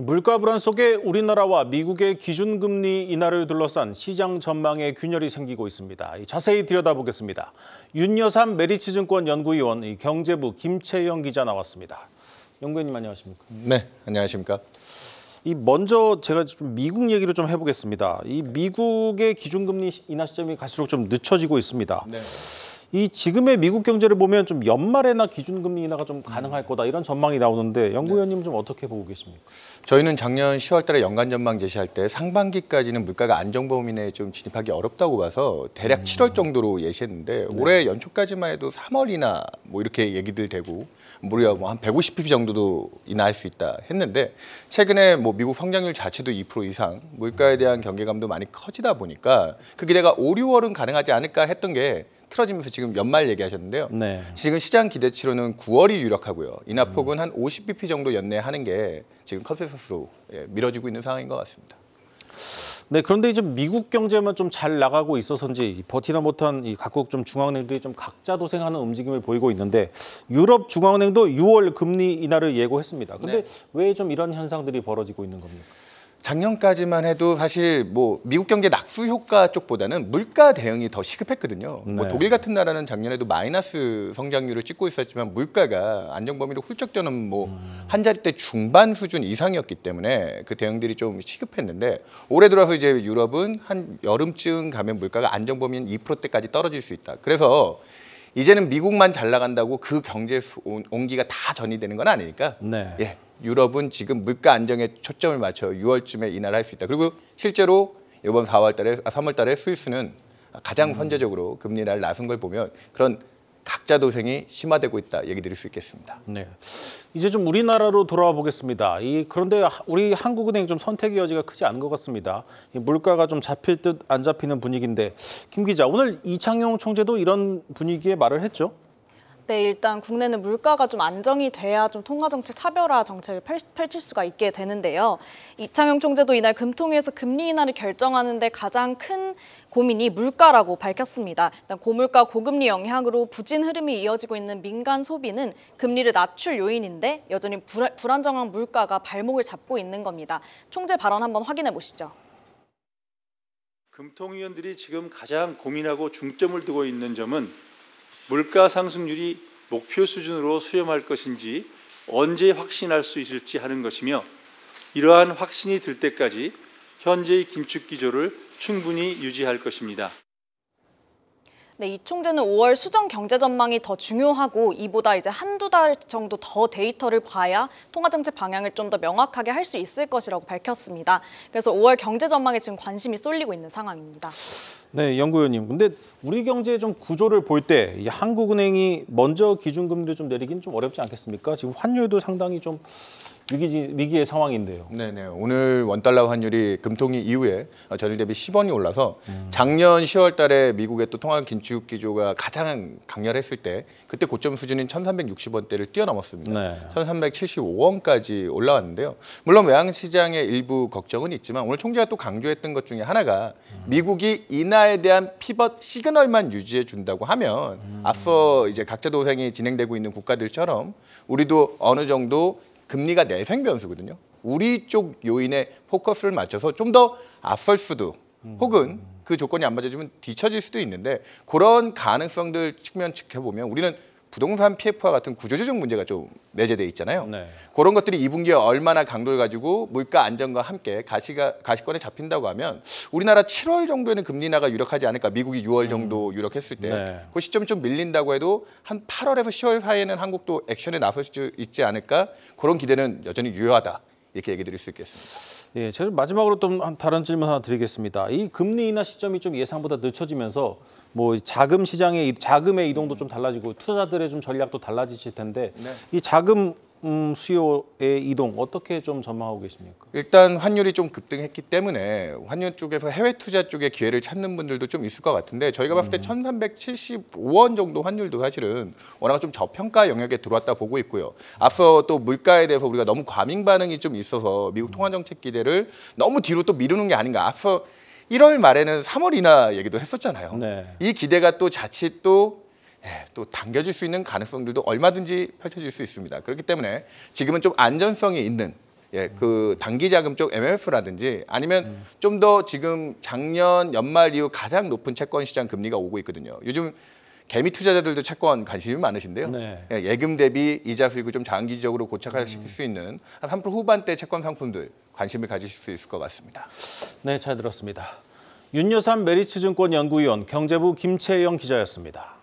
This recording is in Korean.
물가 불안 속에 우리나라와 미국의 기준금리 인하를 둘러싼 시장 전망에 균열이 생기고 있습니다. 자세히 들여다보겠습니다. 윤여삼 메리츠증권 연구위원 경제부 김채영 기자 나왔습니다. 연구위원님 안녕하십니까? 네, 안녕하십니까? 이 먼저 제가 좀 미국 얘기를 좀 해보겠습니다. 이 미국의 기준금리 인하 시점이 갈수록 좀 늦춰지고 있습니다. 네. 이 지금의 미국 경제를 보면 좀 연말에나 기준금리 인하가 좀 가능할 거다 이런 전망이 나오는데 연구위원님은 네. 좀 어떻게 보고 계십니까? 저희는 작년 10월 달에 연간 전망 제시할 때 상반기까지는 물가가 안정 범위 내에 좀 진입하기 어렵다고 봐서 대략 음. 7월 정도로 예시했는데 네. 올해 연초까지만 해도 3월이나 뭐 이렇게 얘기들 되고 무려 뭐한 150p 정도도 인하할 수 있다 했는데 최근에 뭐 미국 성장률 자체도 2% 이상 물가에 대한 경계감도 많이 커지다 보니까 그 기대가 5, 6월은 가능하지 않을까 했던 게 틀어지면서 지금 연말 얘기하셨는데요. 네. 지금 시장 기대치로는 9월이 유력하고요. 이나 폭은 음. 한 50bp 정도 연내하는 게 지금 컨센서스로 예, 밀어지고 있는 상황인 것 같습니다. 네, 그런데 이제 미국 경제만 좀 잘 나가고 있어서인지 버티나 못한 이 각국 좀 중앙은행들이 좀 각자 도생하는 움직임을 보이고 있는데 유럽 중앙은행도 6월 금리 인하를 예고했습니다. 그런데 네. 왜좀 이런 현상들이 벌어지고 있는 겁니까? 작년까지만 해도 사실 뭐 미국 경제 낙수 효과 쪽보다는 물가 대응이 더 시급했거든요. 뭐 네. 뭐 독일 같은 나라는 작년에도 마이너스 성장률을 찍고 있었지만 물가가 안정 범위로 훌쩍 뛰는 뭐한 음. 자리대 중반 수준 이상이었기 때문에 그 대응들이 좀 시급했는데 올해 들어서 이제 유럽은 한 여름쯤 가면 물가가 안정 범위인 2%대까지 떨어질 수 있다. 그래서 이제는 미국만 잘 나간다고 그 경제 온기가 다 전이되는 건 아니니까 네. 예, 유럽은 지금 물가 안정에 초점을 맞춰 6월쯤에 인하를 할수 있다. 그리고 실제로 이번 4월 달에 3월 아, 달에 스위스는 가장 음. 선제적으로 금리 날 나선 걸 보면 그런 각자 도생이 심화되고 있다 얘기 드릴 수 있겠습니다. 네. 이제 좀 우리나라로 돌아와 보겠습니다. 이 그런데 우리 한국은행 좀 선택의 여지가 크지 않은 것 같습니다. 이 물가가 좀 잡힐 듯 안 잡히는 분위기인데 김 기자 오늘 이창용 총재도 이런 분위기에 말을 했죠? 네, 일단 국내는 물가가 좀 안정이 돼야 좀 통화정책 차별화 정책을 펼칠 수가 있게 되는데요. 이창용 총재도 이날 금통위에서 금리 인하를 결정하는데 가장 큰 고민이 물가라고 밝혔습니다. 일단 고물가 고금리 영향으로 부진 흐름이 이어지고 있는 민간 소비는 금리를 낮출 요인인데 여전히 불안, 불안정한 물가가 발목을 잡고 있는 겁니다. 총재 발언 한번 확인해 보시죠. 금통위원들이 지금 가장 고민하고 중점을 두고 있는 점은 물가 상승률이 목표 수준으로 수렴할 것인지 언제 확신할 수 있을지 하는 것이며 이러한 확신이 들 때까지 현재의 긴축 기조를 충분히 유지할 것입니다. 네, 이 총재는 5월 수정 경제 전망이 더 중요하고 이보다 이제 한두 달 정도 더 데이터를 봐야 통화 정책 방향을 좀 더 명확하게 할 수 있을 것이라고 밝혔습니다. 그래서 5월 경제 전망에 지금 관심이 쏠리고 있는 상황입니다. 네, 연구위원님. 근데 우리 경제의 좀 구조를 볼 때 한국은행이 먼저 기준금리를 좀 내리긴 좀 어렵지 않겠습니까? 지금 환율도 상당히 좀 위기, 위기의 상황인데요. 네네. 오늘 원달러 환율이 금통위 이후에 어, 전일 대비 10원이 올라서 음. 작년 10월 달에 미국의 또 통화 긴축 기조가 가장 강렬했을 때 그때 고점 수준인 1360원대를 뛰어넘었습니다. 네. 1375원까지 올라왔는데요. 물론 외환시장의 일부 걱정은 있지만 오늘 총재가 또 강조했던 것 중에 하나가 음. 미국이 인하에 대한 피벗 시그널만 유지해 준다고 하면 음. 앞서 이제 각자 도생이 진행되고 있는 국가들처럼 우리도 어느 정도 금리가 내생 변수거든요. 우리 쪽 요인에 포커스를 맞춰서 좀 더 앞설 수도 혹은 그 조건이 안 맞아지면 뒤처질 수도 있는데 그런 가능성들 측면 지켜보면 우리는 부동산 PF와 같은 구조조정 문제가 좀 내재돼 있잖아요. 네. 그런 것들이 2분기에 얼마나 강도를 가지고 물가 안정과 함께 가시가 가시권에 잡힌다고 하면 우리나라 7월 정도에는 금리 나가 유력하지 않을까. 미국이 6월 음. 정도 음. 유력했을 때. 네. 그 시점이 좀 밀린다고 해도 한 8월에서 10월 사이에는 한국도 액션에 나설 수 있지 않을까. 그런 기대는 여전히 유효하다. 이렇게 얘기 드릴 수 있겠습니다. 예, 제가 마지막으로 또 다른 질문 하나 드리겠습니다. 이 금리 인하 시점이 좀 예상보다 늦춰지면서 뭐 자금 시장의 자금의 이동도 좀 달라지고 투자들의 좀 전략도 달라지실 텐데 네. 이 자금 음, 수요의 이동 어떻게 좀 전망하고 계십니까? 일단 환율이 좀 급등했기 때문에 환율 쪽에서 해외 투자 쪽에 기회를 찾는 분들도 좀 있을 것 같은데 저희가 봤을 때1 3 7 5원 정도 환율도 사실은 워낙 좀 저평가 영역에 들어왔다 보고 있고요. 앞서 또 물가에 대해서 우리가 너무 과민 반응이 좀 있어서 미국 통화 정책 기대를 너무 뒤로 또 미루는 게 아닌가. 앞서 1월 말에는 3월이나 얘기도 했었잖아요. 네. 이 기대가 또 자칫 또 예, 또 당겨질 수 있는 가능성들도 얼마든지 펼쳐질 수 있습니다. 그렇기 때문에 지금은 좀 안전성이 있는 예, 그 단기 자금 쪽 MLF라든지 아니면 음. 좀더 지금 작년 연말 이후 가장 높은 채권 시장 금리가 오고 있거든요. 요즘 개미 투자자들도 채권 관심이 많으신데요. 네. 예, 예금 대비 이자 수익을 좀 장기적으로 고착화시킬 음. 수 있는 한3% 후반대 채권 상품들 관심을 가지실 수 있을 것 같습니다. 네, 잘 들었습니다. 윤여삼 메리츠증권 연구위원 경제부 김채영 기자였습니다.